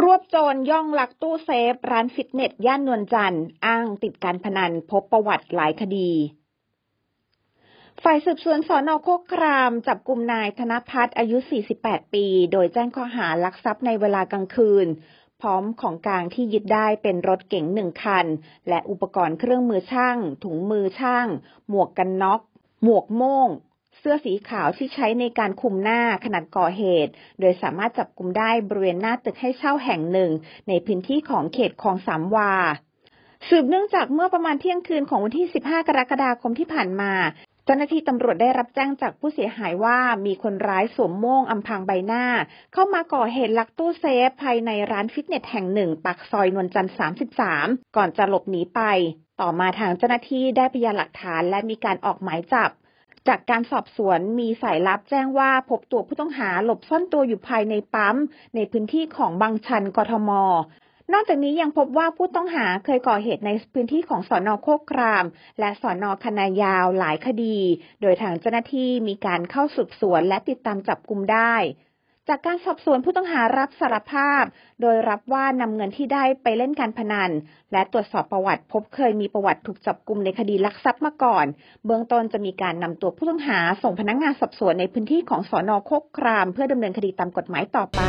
รวบโจรย่องลักตู้เซฟร้านฟิตเนส ย่านนวลจันทร์อ้างติดการพนันพบประวัติหลายคดี ฝ่ายสืบสวนสอนอโคคราม จับกลุ่มนายธนพัฒน์อายุ 48 ปี โดยแจ้งข้อหารักทรัพย์ในเวลากลางคืน พร้อมของกลางที่ยึดได้เป็นรถเก๋งหนึ่งคัน และอุปกรณ์เครื่องมือช่างถุงมือช่าง หมวกกันน็อกหมวกโม่งเสื้อสีขาวที่ใช้ในการคุมหน้าขนาดก่อเหตุ โดยสามารถจับกลุ่มได้บริเวณหน้าตึกให้เช่าแห่งหนึ่ง ในพื้นที่ของเขตคลองสามวา สืบเนื่องจากเมื่อประมาณเที่ยงคืนของวันที่ 15 กรกฎาคมที่ผ่านมา เจ้าหน้าที่ตำรวจได้รับแจ้งจากผู้เสียหายว่ามีคนร้ายสวมโม่งอำพางใบหน้า เข้ามาก่อเหตุลักตู้เซฟภายในร้านฟิตเนสแห่งหนึ่งปากซอยนวลจันทร์ 33 ก่อนจะหลบหนีไป ต่อมาทางเจ้าหน้าที่ได้พยานหลักฐานและมีการออกหมายจับจากการสอบสวนมีสายลับแจ้งว่าพบตัวผู้ต้องหาหลบซ่อนตัวอยู่ภายในปั๊มในพื้นที่ของบางชันกทม นอกจากนี้ยังพบว่าผู้ต้องหาเคยก่อเหตุในพื้นที่ของสอนอโคกคราม และสอนอคณะยาวหลายคดี โดยทางเจ้าหน้าที่มีการเข้าสืบสวนและติดตามจับกลุ่มได้จากการสอบสวนผู้ต้องหารับสารภาพโดยรับว่านำเงินที่ได้ไปเล่นการพนันและตรวจสอบประวัติพบเคยมีประวัติถูกจับกลุ่มในคดีลักทรัพย์มาก่อน เบื้องต้นจะมีการนำตัวผู้ต้องหาส่งพนักงงานสอบสวนในพื้นที่ของสอนอโคกครามเพื่อดำเนินคดีตามกฎหมายต่อไป